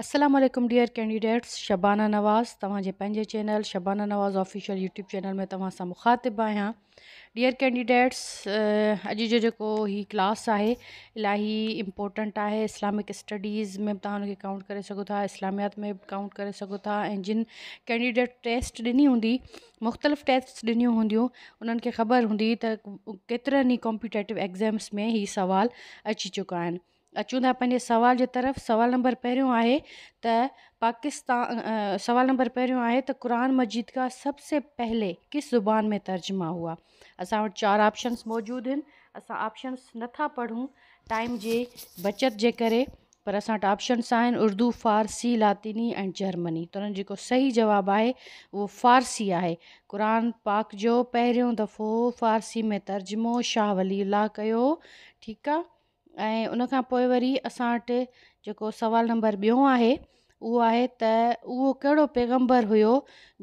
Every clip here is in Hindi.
असलम डियर कैंडिडेट्स शबाना नवाज़ तवे channel Shabana Nawaz official YouTube channel में तव्हां सां मुखातिबु आहियां डियर कैंडिडेट्स अज जो जो हि क्लास है इलाही इम्पोर्टेंट है इस्लामिक स्टडीज़ में बि काउंट करे सघो इस्लामियात में बि काउंट करे सघो था जिन कैंडिडेट टेस्ट ॾिनी हूंदी मुख़्तलिफ़ टेस्ट ॾिनियूं हूंदियूं उन्हनि ख़बर होंगी तो केतर ही कॉम्पिटेटिव एग्ज़ाम्स में ही सवाल अची चुका आहिनि अचूं था पंहिंजे सवाल जे तरफ़ सवाल नंबर पहिरियों आहे त पाकिस्तान सवाल नंबर पहिरियों आहे त क़ुर मजीद का सबसे पहले किस ज़ुबान में तर्जुमा हुआ असां वटि चारि ऑप्शन्स मौजूदु आहिनि असां ऑप्शन्स नथा पढ़ूं टाइम जे बचत जे करे पर असां वटि ऑप्शन्स आहिनि उर्दू फ़ारसी लातिनी ऐं जर्मनी त हुननि जेको सही जवाबु आहे उहो फ़ारसी आहे क़ुर पाक जो पहिरियों दफ़ो फ़ारसी में तर्जुमो शाह वली अलाह कयो ठीकु आहे ऐं उनखां पोइ वरी असां वटि जेको नंबर ॿियो आहे उहो आहे त उहो कहिड़ो पैगम्बर हुयो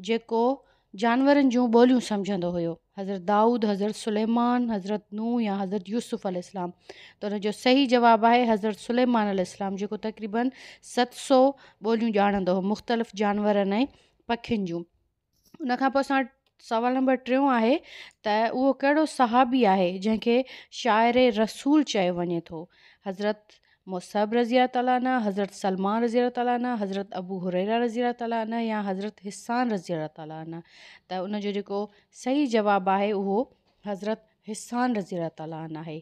जेको जानवरनि जूं ॿोलियूं सम्झंदो हुयो हज़रत दाऊद हज़रत सुलेमान हज़रत नू या हज़रत यूसुफ़ इस्लाम त उनजो सही जवाबु आहे हज़रत सुलेमान इस्लाम जेको तक़रीबन सत सौ ॿोलियूं ॼाणंदो हुओ मुख़्तलिफ़ु जानवरनि ऐं पखियुनि जूं उनखां पोइ असां सवाल नंबर टियों आहे त उहो कहिड़ो सहाबी आहे जंहिंखे शाइर रसूल चयो वञे तो हज़रत मुसब रज़िया तालीना हज़रत सलमान रज़िया तालीना हज़रत अबू हुरैरा रज़िया तालीना या हज़रत हिसान रज़िया तालीना त उनजो सही जवाब आहे उहो हज़रत हिसान रज़िया तालीन आहे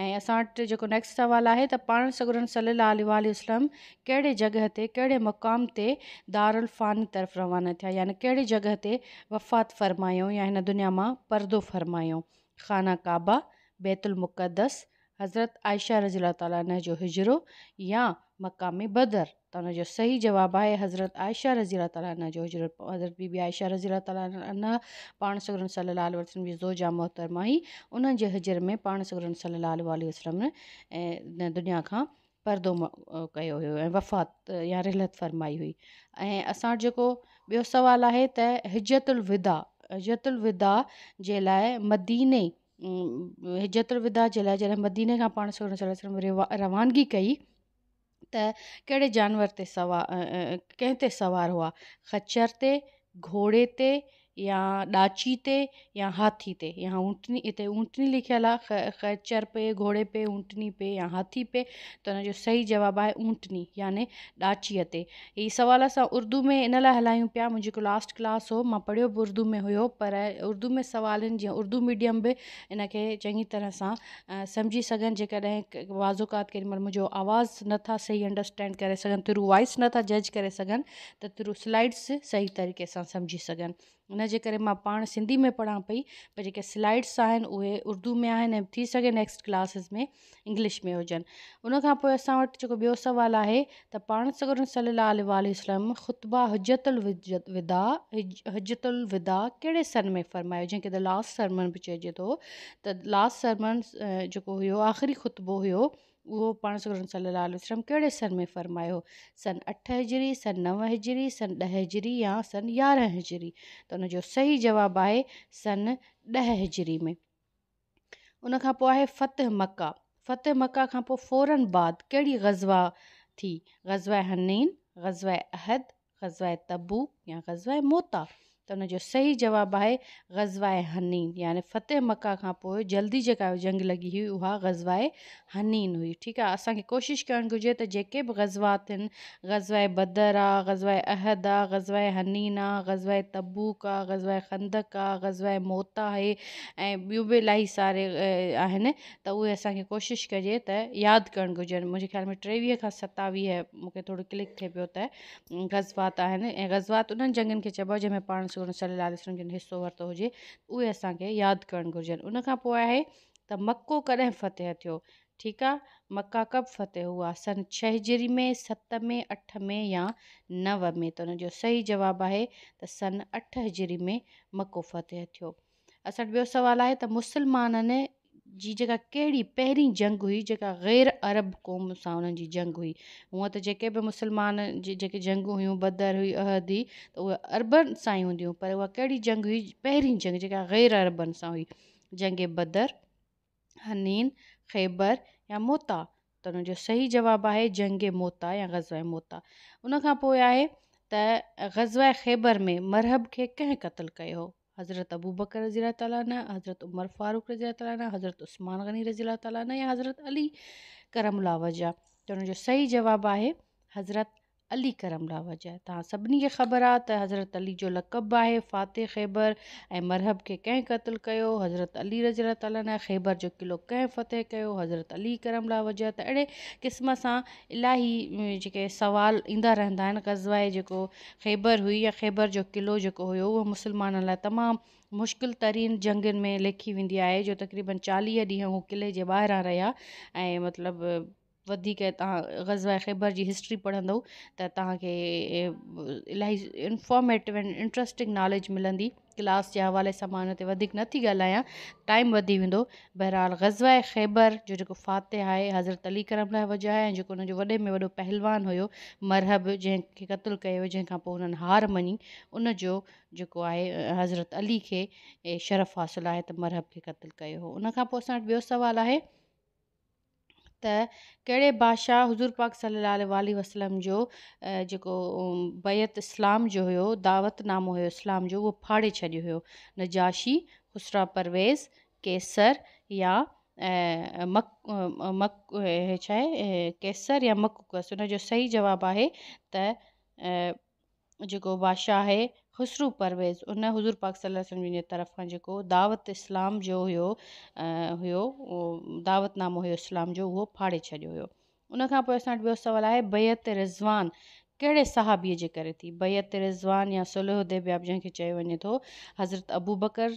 ऐं असां वटि नेक्स्ट सवाल है त पाण सगुरनि सलाह वसलम कहिड़े जॻह ते कहिड़े मुक़ाम से दारुल फ़ान तरफ़ रवाना थिया यानी कड़े जगह ते वफ़ात फ़रमायो या हिन दुनिया मां परदो फ़रमायो ख़ाना काबा बैतुल मुक़दस हज़रत आयशा रजील ताला या मक़ामी बदर तो जो सही जवाब है हज़रत आयशा रज़ीला तला जो हजरत हज़रत बीबी आयशा रज़ीला तालीना पाण सगरन सलाहु वसलम जी ज़ोजा मोहतरमा ई उन हजर में पाण सगरन सलाहु वसलम ऐं दुनिया का परदो कयो वफ़ात या रिलत फरमाई हुई असो बो सवाल है सुवालु आहे त हिजतुल हिजतुलविदा हिजतुल मदीन जे लाइ मदीने हिजतुल विदा जे लाइ जॾहिं मदीने रवानगी कई त कहिड़े जानवर ते सवार कंहिं ते सवार आहे खचर ते घोड़े ते या डाची ते या हाथी ते या ऊंटनी हिते तो ऊंटनी लिखल है ख खच्चर पे घोड़े पे ऊंटनी पे या हाथी पे तो हुन जो सही जवाब आहे ऊंटनी यानि डाचीअ ते ही सुवाल अस उर्दू में इन ला हलायूं पिया मुंहिंजी हिकु लास्ट क्लास हो मां पढ़ियो बि उर्दू में हुयो पर उर्दू में सुवालनि जो उर्दू मीडियम भी इनके चंगी तरह से समझी सघनि जेकॾहिं के केॾीमहिल मुंहिंजो आवाज़ ना सही अंडरस्टैंड करे सघनि थ्रू वॉइस ना जज करे सघनि त थ्रू स्लाइड्स सही तरीक़े से समझी सन जे करे मां पाण सिंधी में पढ़ां पई पर जेके स्लाइड्स आहिनि उहे उर्दू में आहिनि ऐं थी सघे नेक्स्ट क्लासिस में इंग्लिश में हुजनि उन खां पोइ असां वटि जेको ॿियो सुवालु आहे त पाण सगर सलम ख़ुतबा हिजत उल विदा हिज हिजतल विदा कहिड़े सन में फ़रमायो जंहिंखे त लास्ट सरमन बि चइजे थो त लास्ट सरमन जेको हुयो आख़िरी ख़ुतबो हुयो उहो पाण सगुरनि सलाहु वसलम कहिड़े सन में फ़रमायो सन अठ हिजरी सन नव हिजरी सन ॾह हिजरी या सन यारहं हिजरी त उनजो सही जवाबु आहे सन ॾह हिजरी में उनखां पोइ आहे फ़तह मका फ़तह मका खां पोइ फ़ौरन बाद कहिड़ी ग़ज़वा थी ग़ज़वा हनीन ग़ज़वा अहद ग़ज़वा तबूक या ग़ज़वा मोता અનો જે સહી જવાબ આય ગઝવાએ હની એટલે ફતહ મક્કા કા પો જલ્દી જગા જંગ લગી હુઆ ગઝવાએ હની નુઈ ઠીક આસા કે કોશિશ કરન ગોજે તે જે કે ભી ગઝવા થન ગઝવાએ બદરા ગઝવાએ અહદ ગઝવાએ હનીના ગઝવાએ તબુકા ગઝવાએ ખંદક કા ગઝવાએ મોતા હે એ બ્યુ બે લાઈ સારે આ હે ને તો ઓ એસા કે કોશિશ કરે તે યાદ કરન ગોજે મુજે ખ્યાલ મે 23 કા 27 હે મુકે થોડી ક્લિક થે પ્યોતા હે ગઝવા તા હે ને એ ગઝવા તન જંગન કે ચબજે મે 500 रसूल सलाहु वसलम जिन हिसो वरितो हुजे उहे असांखे उन मको कॾहिं फतेह थियो ठीकु आहे कब फतेह हुआ सन छह हिजरी में सत में अठ में या नव में तो उनको सही जवाब आहे सन अठ हिजरी में मको फतेह थियो असां सवाल ॿियो सुवालु जी जेका कहिड़ी पहिरीं जंग हुई जेका ग़ैर अरब क़ौम सां उन्हनि जी जंग हुई हूअं त जेके बि मुस्लमान जी जेके जंगूं हुयूं बदर हुई अहद हुई त उहे अरबनि सां ई हूंदियूं पर उहा कहिड़ी जंग हुई पहिरीं जंग जेका ग़ैर अरबनि सां हुई जंग बदर हनीन ख़ैबर या मोता त हुन जो सही जवाबु आहे जंग मोता या ग़ज़ब मोता उनखां पोइ आहे त ग़ज़ब ख़ैबर में मरहब खे कंहिं क़तलु कयो हज़रत अबू बकर रज़ी तैन हज़रत उमर फ़ारूक रज़ी तैन हज़रत उस्मान गनी रज़ी तैन या हज़रत अली करम वजा तो हुनजो सही जवाब है हज़रत अली करम लावा जाए तव्हां तो सभिनी खे ख़बर आ हज़रत अली जो लकब आहे फ़ातिह ख़ैबर ए मरहब के कें कत्ल हज़रत अली रजरत अल ख़ैबर जो किलो कंहिं फ़तेह हज़रत अली करम लावा जाए अड़े क़िस्म सां इलाही जेके सुवाल ईंदा रहंदा आहिनि ख़ैबर हुई या ख़ैबर जो किलो जेको हुयो उहो मुस्लमान लाइ तमामु मुश्किल तरीन जंग में लेखी वी आहे जो तक़रीबन चालीह ढी हू किले जे ॿाहिरां रहिया ऐं वधीक तव्हां ग़ज़वा ख़ैबर जी हिस्ट्री पढ़ त इंफॉर्मेटिव एंड इंट्रस्टिंग नॉलेज मिली क्लास के हवाले से मैं नी ते टाइम वधी वेंदो बहरहाल ग़ज़वा ख़ैबर जो जो फ़ातिह है हज़रत अली करम वजह है जो उन वे में वो पहलवान हो मरहब जंहिंखे कत्ल किया जैखा पोइ हुननि हार मञी उनजो जेको आहे हज़रत अली के शरफ़ हासिल है त मरहब के कत्ल किया हुओ उनखां पोइ त बादशाह हज़ूर पाक सल वसलम जो जो बैत इस्लाम जो हुयो दावतनामो हो इस्लाम जो वो फाड़े छॾियो हो नजाशी ख़ुसरा परवेज़ केसर या मक मक है केसर या मकुकस उन सही जवाब है त बादशाह है ख़ुसरू परवेज़ उन हज़ूर पाक सल जे तरफ़ खां जेको दावत इस्लाम जो हुयो हुयो उहो दावतनामो हुयो इस्लाम जो उहो फाड़े छॾियो हुयो उनखां पोइ असां वटि ॿियो सुवालु आहे बयत रिज़वान कड़े सहाबी के करे थी बैत रिज़वान या सुलह उदेब जंहिंखे चयो वे तो हज़रत अबू बकर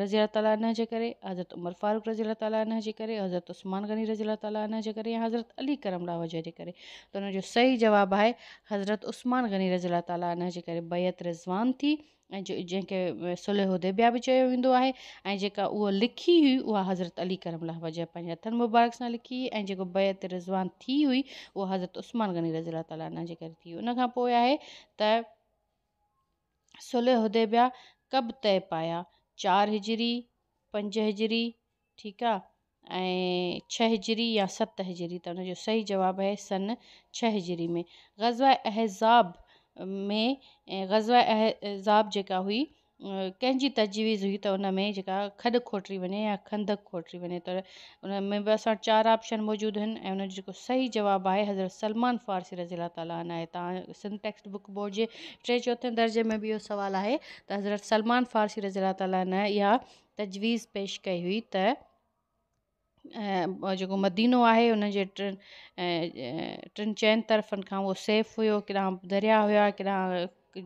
रजी ताली के हज़रत उमर फ़ारूक रजी ताली के हज़रत उस्मान गनी रजील ताली के या हज़रत अली करम राव के करे तो उन्होंने सही जवाब है हज़रत उस्मान गनी रज़ीला ताली के बैत रिज़वान थी जैके सुलह उदेबिया भी चयो वेंदो आहे लिखी हुई वह हज़रत अली करम वजह हथन मुबारक से लिखी हुई जो बैत रिज़वान थी हुई वह हज़रत उस्मान गनी रजील तला उन खां सुलह उदेबिया कब तय पाया चार हिजरी पंज हिजरी ठीक आहे छह हिजरी या सत हिजरी तो उन सही जवाब है सन छह हिजरी में ग़ज़वा एहजाब में ग़ज़वा एज़ाब जी हुई कंहिंजी तजवीज़ हुई तो उन जो खद खोटी खोटरी या खंदक खोटरी वे तो उनमें भी बि चार ऑप्शन मौजूदु आहिनि उनको सही जवाब है हज़रत सलमान फ़ारसी रज़ीला ताला आहे टेक्स्ट बुक बोर्ड के टे चौथे दर्जे में भी यो सवाल है हज़रत सलमान फ़ारसी रज़ीला तला इहा तजवीज़ पेश कई हुई त जो मदीनो है उन जे टिनि टिनि चइनि तरफ़नि सेफ हुयो केॾांहुं दरिया हुआ केॾांहुं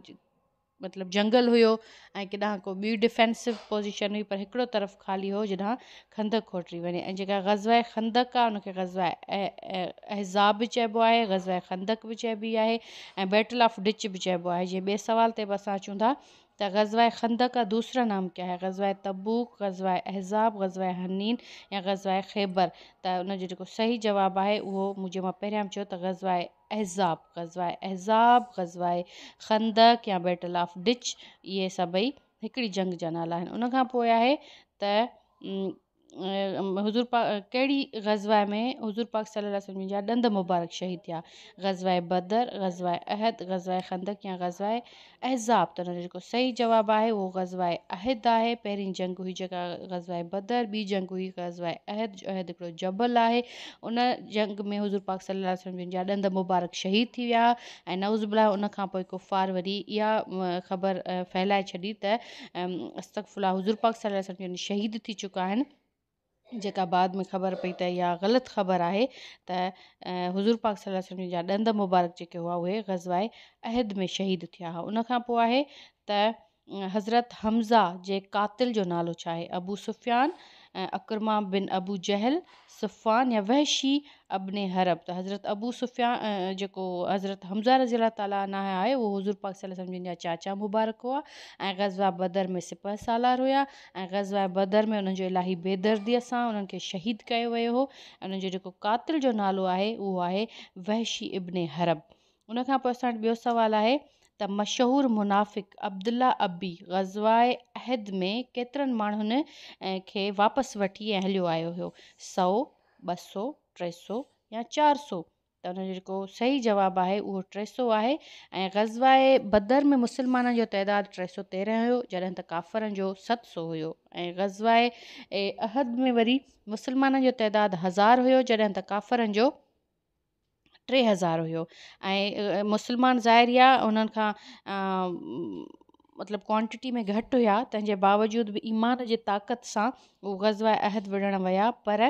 मतलब जंगल हु ऐं केॾांहुं को ॿी डिफेंसिव पोजिशन हुई पर हिकिड़ो तरफ़ ख़ाली हो जेॾां खंदक खोटी वञे ऐं ग़ज़वाए खंदक आहे हुनखे ग़ज़वाए अहज़ाब भी चबो है ग़ज़वाए खंदक भी चबी है ऐं बैटल ऑफ डिच भी चबो है जीअं ॿिए सुवाल ते बि असां अचूं था तो गजवा खंदा का दूसरा नाम क्या है गजवा तबूक गजवा अहज़ाब गजवा हनीन या गजवा ख़ैबर त जो सही जवाब है उहो मुझे मां पहिरियां बि चयो त गजवा अहज़ाब गजवा अहज़ाब गजवा खंदक या बैटल ऑफ डिच ये सभई हिकिड़ी जंग जा नाला उन उनखां त हज़ूर पा कड़ी ग़ज़वा में हज़ूर पाक सलम जा ॾंद मुबारक शहीद थिया ग़ज़वा बदर ग़ज़वा अहद ग़ज़वा खंदक या ग़ज़वा अहज़ाब तो उनको सही जवाब है वो ग़ज़वा अहद है पहिरीं जंग हुई जगह ग़ज़वा बदर बी जंग हुई ग़ज़वा अहद अहद एक जबल है उन जंग में हज़ूर पाक सलम जा ॾंद मुबारक शहीद थी विया नवज़बला उन वरी इहा ख़बर फहिलाए छॾी त अस्तकफुला हज़ूर पाक सलम शहीद थी चुका है जेका बाद में ख़बर पई त इहा ग़लति ख़बर आहे त हज़ूर पाक सलम जा ॾंद मुबारक जेके हुआ उहे ग़ज़वाए अहद में शहीद थिया हुआ उन खां पोइ आहे त हज़रत हमज़ा जे कातिल जो नालो छा आहे Abu Sufyan Ikrimah bin Abu Jahl Safwan या वहशी अबन हरब तो हज़रत अबू सुफ़िया जो हज़रत हमज़ा रजील ताला है आहे उहो हज़ूर पाक सलम जा चाचा मुबारक हुआ ऐं ग़ज़वा बदर में सिपह सालार हुया ऐं ग़ज़वा बदर में उन्हनि जो इलाही बेदर्दीअ सां उन्हनि शहीद किया वो हो उन्हनि जो कातिल जो नालो है वो है वहशी इब्न हरब उन पोइ असां त मशहूर मुनाफ़िक़ अब्दुल्ला अबी ग़ज़वाए अहद में केतिरनि माण्हुनि खे वापसि वठी ऐं हलियो आयो हुयो सौ ॿ सौ टे सौ या चारि सौ त हुनजो जेको सही जवाबु आहे उहो टे सौ आहे ऐं ग़ज़वाए बदर में मुस्लमाननि जो तइदादु टे सौ तेरहं हुयो जॾहिं त काफ़रनि जो सत सौ हुयो ऐं ग़ज़वाए अहद में वरी मुस्लमाननि जो तइदादु हज़ार हुयो जॾहिं त काफ़रनि जो टे हज़ार हुयो ऐं मुस्लमान ज़ाहिरी उन्हनि खां मतिलबु क्वांटिटी में घटि हुआ तंहिंजे बावजूद बि ईमान जे ताक़त सां उहे गज़वा अहद विढ़णु विया पर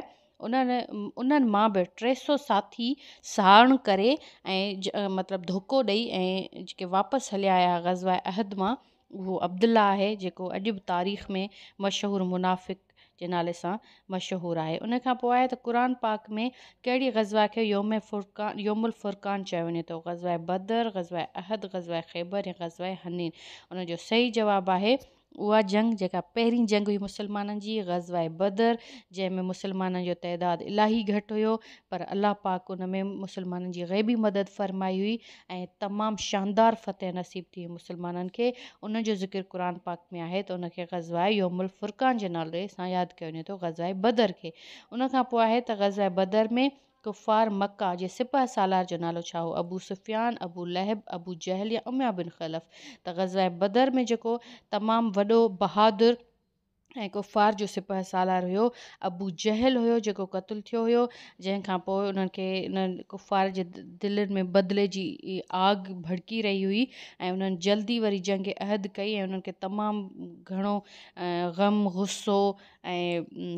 उन्हनि उन्हनि मां बि टे सौ साथी साण करे ऐं मतिलबु धोखो ॾेई ऐं जेके वापसि हलिया गज़वा अहद मां उहो अब्दुला आहे जेको अॼु बि तारीख़ में मशहूरु मुनाफ़िक़ जे नाले सां मशहूरु आहे उन खां पोइ आहे त क़ुर पाक में कहिड़ी ग़ज़वा खे योम फुरक़ान योमुल फुरक़ान चयो वञे थो ग़ज़वा बदर ग़ज़वा अहद ग़ज़वा ख़ैबर या ग़ज़वा हनीन उन जो सही जवाबु आहे उहा जंग जेका पहिरीं जंग हुई मुसलमाननि जी गज़वाए बदर जंहिंमें मुसलमाननि जो तइदादु इलाही घटि हुयो पर अलाह पाक उन में मुसलमाननि जी ग़ैबी मदद फ़रमाई हुई ऐं तमामु शानदार फ़तह नसीब थी मुसलमाननि खे उन जो ज़िकिर क़ुर पाक में आहे त उनखे गज़वाए योमुल फ़ुरकान जे नाले सां यादि कयो वञे थो ग़ज़वाए बदर खे उन खां पोइ आहे त ग़ज़वाए बदर में कुफ़ार मक्का जे सिपह सालार जो नालो छा अबू सुफ़ियान अबू लहब अबू जहल या उमिया बिन ख़लफ़ त ग़ज़ब बदर में जो तमाम वो बहादुर એકો કફાર જો સપહસালার હયો ابو જહલ હયો જેકો કતલ થયો હયો જૈન કા પો ઉનન કે કફાર દિલ મે બદલેજી આગ ભડકી રહી હુઈ એ ઉનન જલ્દી વરી જંગે અહેદ કઈ ઉનન કે તમામ ઘણો ગમ ગુસ્સો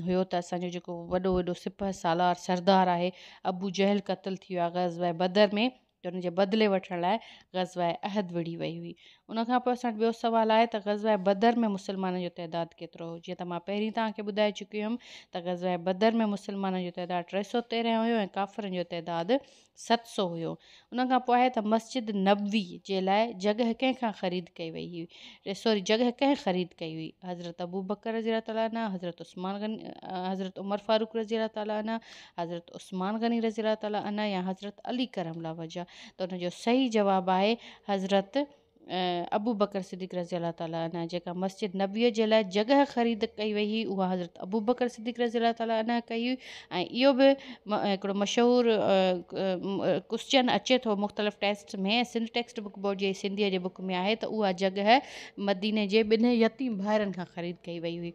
હયો તા સજો જોકો વડો વડો સપહસালার સરદાર આહે ابو જહલ કતલ થિયા غزવા બદર મે जन तो जे बदले वठण लाइ ग़ज़वा अहद विढ़ी वई हुई उन सवाल पोइ असां ॿियो ग़ज़वा बदर में मुसलमान जो तैदाद केतो हो जो तो पे तक बुधा चुकी हुम तो ग़ज़वा बदर में मुसलमान जो तैदाद टे सौ तेरह हो काफर तैदाद जो सत सौ हो उन मस्जिद नबवी के लिए जगह कंखा ख़रीद कई वही हुई सॉरी जगह कें ख़रीद कई हुई हज़रत अबू बकर रज़ी ताली हज़रत उस्मान गनी हज़रत उमर फ़ारूक रज़ी तला हज़रत उस्मान गनी रज़ी ताली या हज़रत अली करम लावजा त हुनजो सही जवाब है हज़रत अबू बकर सिद्दीक़ रज़ी अला ताली जेका मस्जिद नबी जे लाइ जॻह ख़रीद कई वही हुई हज़रत अबू बकर सिद्दीक़ रज़ी अला ताली कई हुई ऐं इहो बि क्वश्चन अचे तो मुख़्तलिफ़ टेस्ट में सिंध टेक्स्ट बुक बोर्ड जी सिंधीअ जे बुक में है त उहा जॻह मदीने जे ॿिन्ही यतीम भाइरनि खां ख़रीद कई वही हुई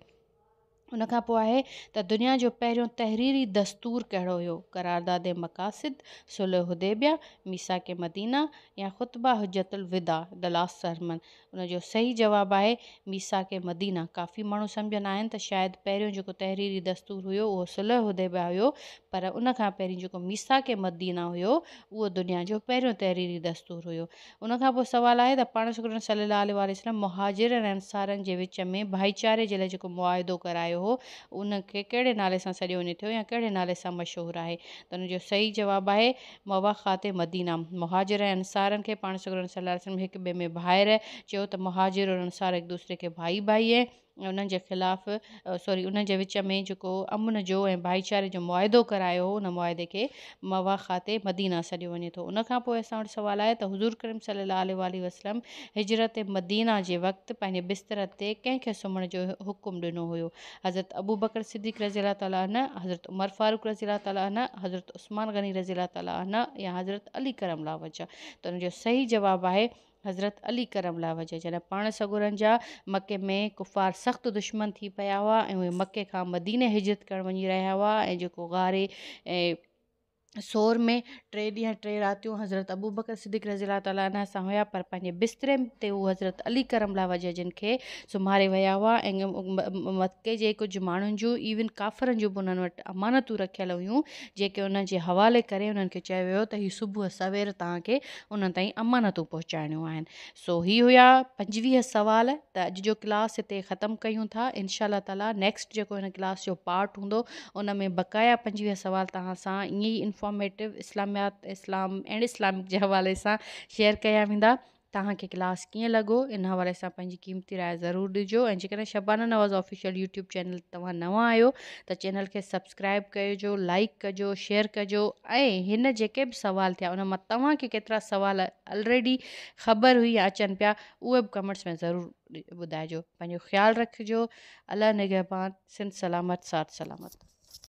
उन खां पोइ आहे त दुनिया जो पहिरियों तहरीरी दस्तूर कहिड़ो हुयो करारदाे मक़ासिद सुलह उदेबिया मीसा के मदीना या ख़ुतबा हुजत उलविदा दिलास सरमन उन जो सही जवाबु आहे मीसा के मदीना काफ़ी माण्हू सम्झंदा आहिनि त शायदि पहिरियों जेको तहरीरी दस्तूर हुयो उहो सुलह उदेबिया हुयो पर उन खां पहिरीं जेको मीसा के मदीना हुयो उहो दुनिया जो पहिरियों तहरीरी दस्तूर हुयो उन खां पोइ सुवालु आहे त पाण सुख सली लाहियल वसलम मुहाजिरनि अंसारनि जे विच में भाईचारे जे लाइ जेको मुआदो करायो हो उनखे कड़े नाले से सॾियो वे थो या कड़े नाले से मशहूर है तो उनको सही है मवा मवाखात मदीना मुहाजिर अंसार के खे पाण सलाह एक बे में भाई तो त मुहाजिर और अंसार एक दूसरे के भाई भाई है उन्हनि जे ख़िलाफ़ सॉरी उन जे विच में जेको अमन जो ऐं भाईचारे जो मुआदो करायो हुओ उन मुआइदे खे मवाखाते मदीना सॾियो वञे थो उन खां पोइ असां वटि सुवाल आहे त हज़ूर करीम सलाहु आल वसलम हिजरत मदीना जे वक़्तु पंहिंजे बिस्तर ते कंहिंखे सुम्हण जो हुकुम ॾिनो हुयो हज़रत अबू बकर सिद्दीक़ रज़ीला ताला न हज़रत उमर फ़ारूक रज़ीला ताला न हज़रत उस्मान गनी रज़ीला ताला न या हज़रत अली करम लावजा त हुनजो सही जवाबु आहे हज़रत अली करम ला वजह जॾहिं पाण सगुरनि जा मके में कुफ़ार सख़्तु दुश्मन थी पिया हुआ ऐं उहे मके खां मदीन हिजरत करणु वञी रहिया हुआ ऐं जेको गारे ऐं सोर में टे ॾींहं टे रातियूं हज़रत अबू बकर सिद्दीक़ रज़ीला ताला सां हुया पर पंहिंजे बिस्तरे ते हू हज़रत अली करमला वजह जिन खे सुम्हारे विया हुआ ऐं मके जे कुझु माण्हुनि जूं इवन काफ़रनि जूं बि उन्हनि वटि अमानतूं रखियल हुयूं जेके उन जे हवाले करे उन्हनि खे चयो वियो त हीअ सुबुह सवेर तव्हांखे उन्हनि ताईं अमानतूं पहुचाइणियूं आहिनि सो हीअ हुया पंजवीह सवाल त अॼु जो क्लास हिते ख़तमु कयूं था इनशा ताला नेक्स्ट जेको हिन क्लास जो पार्ट हूंदो उन में बकाया पंजवीह सवाल तव्हां सां ईअं ई इंफॉर्मेटिव इस्लामियात इस्लाम ऐं इस्लामिक जे हवाले सां शेयर कया वेंदा तव्हांखे क्लास कीअं लगो इन हवाले सां क़ीमती राय जरूर दिजो ऐं जेकॾहिं Shabana Nawaz official YouTube channel तव्हां नवां आहियो त चैनल के सब्सक्राइब कजो लाइक कजो शेयर कजो एन हिन भी सवाल थे उन मां तव्हांखे केतिरा ऑलरेडी ख़बर हुई या अचनि पिया उहे कमेंट्स में ज़रूर ॿुधाइजो ख्याल रखो रखिजो निगहबान सिंध सलामत सात सलामत